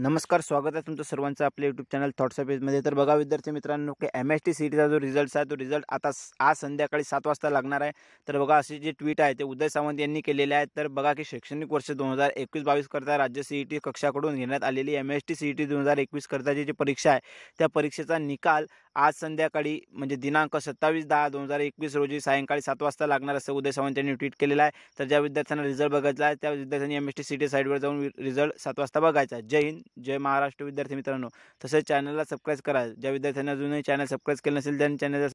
नमस्कार स्वागत आहे तुमचं सर्वांचं अपने यूट्यूब चॅनल थॉट्सअप पेजमध्ये तर बघा विद्यार्थी मित्रांनो की M S T C T का जो रिजल्ट है तो रिजल्ट आता आज संध्या सात वाजता लगना है तो बघा जी ट्वीट है तो उदय सावंत यांनी केलेले बगा कि शैक्षणिक वर्ष दोन हजार एक एकवीस करता राज्य सी ई टी कक्षाकडून घेण्यात आलेली M S T C E T दोन हजार एकवीसकरताची जी परीक्षा है तो परीक्षे का निकाल आज संध्याकाळी म्हणजे दिनांक सत्तावीस दा दोन हजार एकवीस रोजी सायंकाळी सात वाजता लागणार असं उदय सावंत यांनी ट्विट केलेलं आहे तर रिजल्ट विद्यार्थ्यांना रिझल्ट बघायचा आहे त्या M S T C T साईटवर जाऊन रिझल्ट सात वाजता बघायचा आहे जय हिंद जय महाराष्ट्र विद्यार्थी मित्रों तसे चैनल सबस्क्राईब करा ज्या विद्यार्थ्यांनी अजूनही चैनल सब्सक्राइब के नसेल त्यांनी